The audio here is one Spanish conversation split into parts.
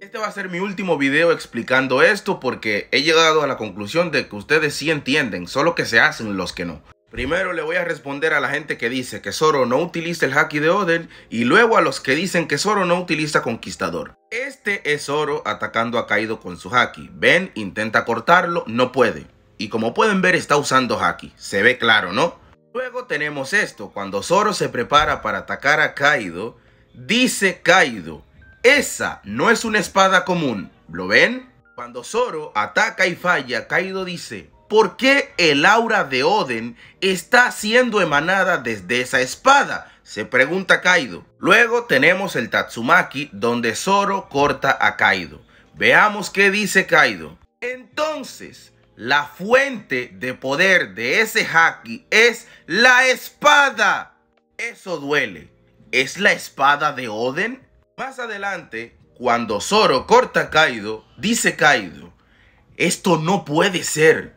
Este va a ser mi último video explicando esto porque he llegado a la conclusión de que ustedes sí entienden, solo que se hacen los que no. Primero le voy a responder a la gente que dice que Zoro no utiliza el haki de Oden y luego a los que dicen que Zoro no utiliza conquistador. Este es Zoro atacando a Kaido con su haki. Ben intenta cortarlo, no puede. Y como pueden ver está usando haki, se ve claro, ¿no? Luego tenemos esto, cuando Zoro se prepara para atacar a Kaido, dice Kaido, esa no es una espada común, ¿lo ven? Cuando Zoro ataca y falla, Kaido dice, ¿por qué el aura de Oden está siendo emanada desde esa espada? Se pregunta Kaido. Luego tenemos el Tatsumaki donde Zoro corta a Kaido. Veamos qué dice Kaido. Entonces, la fuente de poder de ese haki es la espada. Eso duele. ¿Es la espada de Oden? Más adelante, cuando Zoro corta a Kaido, dice Kaido, esto no puede ser.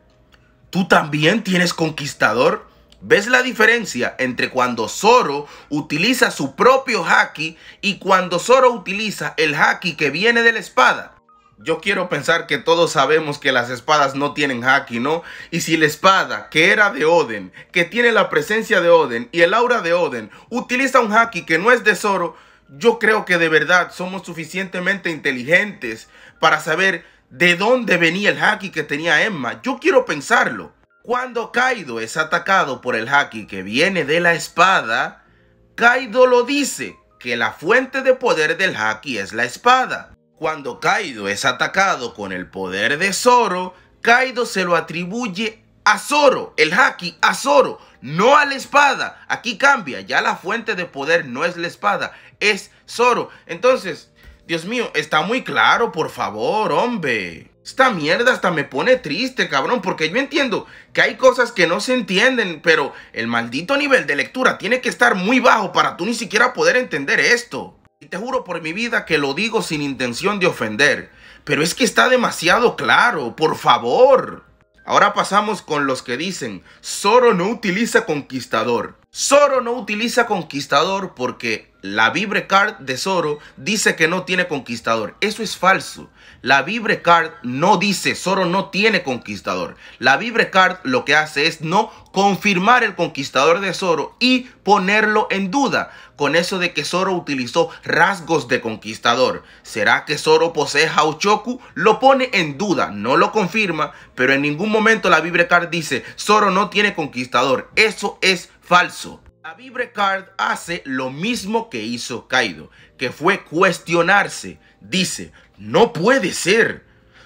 Tú también tienes conquistador. ¿Ves la diferencia entre cuando Zoro utiliza su propio haki y cuando Zoro utiliza el haki que viene de la espada? Yo quiero pensar que todos sabemos que las espadas no tienen haki, ¿no? Y si la espada, que era de Oden, que tiene la presencia de Oden y el aura de Oden, utiliza un haki que no es de Zoro, yo creo que de verdad somos suficientemente inteligentes para saber de dónde venía el haki que tenía Emma. Yo quiero pensarlo. Cuando Kaido es atacado por el haki que viene de la espada, Kaido lo dice, que la fuente de poder del haki es la espada. Cuando Kaido es atacado con el poder de Zoro, Kaido se lo atribuye a Zoro, el haki a Zoro, no a la espada. Aquí cambia, ya la fuente de poder no es la espada, es Zoro. Entonces, Dios mío, está muy claro, por favor, hombre. Esta mierda hasta me pone triste, cabrón, porque yo entiendo que hay cosas que no se entienden, pero el maldito nivel de lectura tiene que estar muy bajo para tú ni siquiera poder entender esto. Y te juro por mi vida que lo digo sin intención de ofender, pero es que está demasiado claro, por favor. Ahora pasamos con los que dicen, Zoro no utiliza conquistador. Soro no utiliza conquistador porque la Vibre Card de Soro dice que no tiene conquistador. Eso es falso. La Vibre Card no dice Soro no tiene conquistador. La Vibre Card lo que hace es no confirmar el conquistador de Soro y ponerlo en duda. Con eso de que Soro utilizó rasgos de conquistador. ¿Será que Soro posee Hauchoku? Lo pone en duda, no lo confirma, pero en ningún momento la Vibre Card dice Zoro no tiene conquistador. Eso es falso. La Vibre Card hace lo mismo que hizo Kaido, que fue cuestionarse. Dice, no puede ser.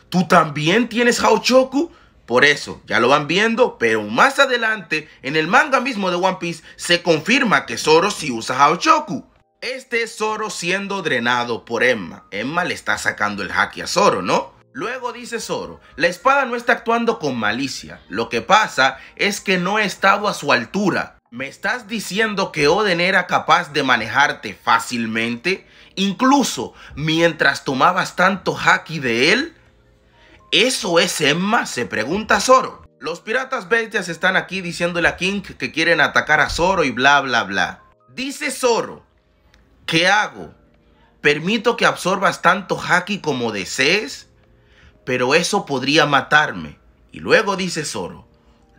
¿Tú también tienes Hachoku? Por eso, ya lo van viendo, pero más adelante, en el manga mismo de One Piece, se confirma que Zoro sí usa Haochoku. Este es Zoro siendo drenado por Emma. Emma le está sacando el haki a Zoro, ¿no? Luego dice Zoro, la espada no está actuando con malicia, lo que pasa es que no estado a su altura. ¿Me estás diciendo que Oden era capaz de manejarte fácilmente, incluso mientras tomabas tanto haki de él? ¿Eso es Emma? se pregunta Zoro. Los piratas bestias están aquí diciéndole a King que quieren atacar a Zoro y bla bla bla. Dice Zoro, ¿qué hago? ¿Permito que absorbas tanto haki como desees? Pero eso podría matarme. Y luego dice Zoro,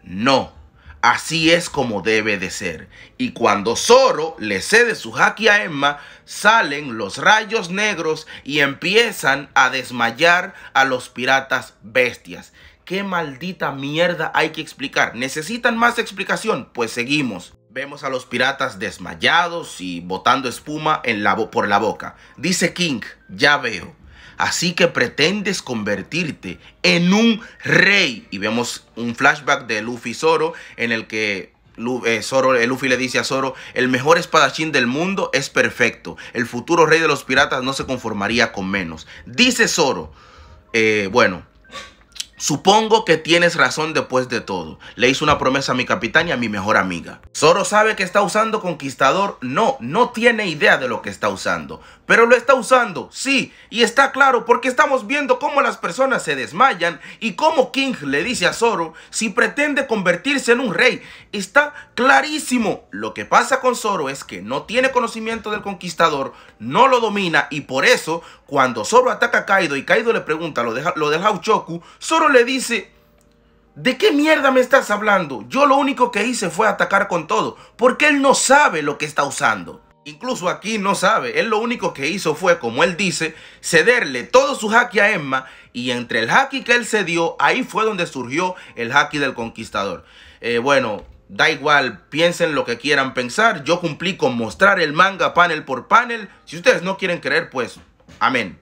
no Así es como debe de ser. Y cuando Zoro le cede su haki a Emma, salen los rayos negros y empiezan a desmayar a los piratas bestias. ¿Qué maldita mierda hay que explicar? ¿Necesitan más explicación? Pues seguimos. Vemos a los piratas desmayados y botando espuma en por la boca. Dice King, ya veo. Así que pretendes convertirte en un rey. Y vemos un flashback de Luffy y Zoro en el que eh, eh, Luffy le dice a Zoro, el mejor espadachín del mundo es perfecto. El futuro rey de los piratas no se conformaría con menos. Dice Zoro, eh, bueno, Supongo que tienes razón después de todo. Le hice una promesa a mi capitán y a mi mejor amiga. Zoro sabe que está usando Conquistador. No, no tiene idea de lo que está usando. Pero lo está usando, sí. Y está claro porque estamos viendo cómo las personas se desmayan y cómo King le dice a Zoro si pretende convertirse en un rey. Está clarísimo. Lo que pasa con Zoro es que no tiene conocimiento del Conquistador, no lo domina y por eso cuando Zoro ataca a Kaido y Kaido le pregunta lo, deja, lo del Hauchoku, Zoro le dice, ¿de qué mierda me estás hablando? Yo lo único que hice fue atacar con todo, porque él no sabe lo que está usando. Incluso aquí no sabe, él lo único que hizo fue, como él dice, cederle todo su haki a Emma y entre el haki que él cedió ahí fue donde surgió el haki del conquistador. Eh, bueno, da igual, piensen lo que quieran pensar, yo cumplí con mostrar el manga panel por panel, si ustedes no quieren creer, pues, amén.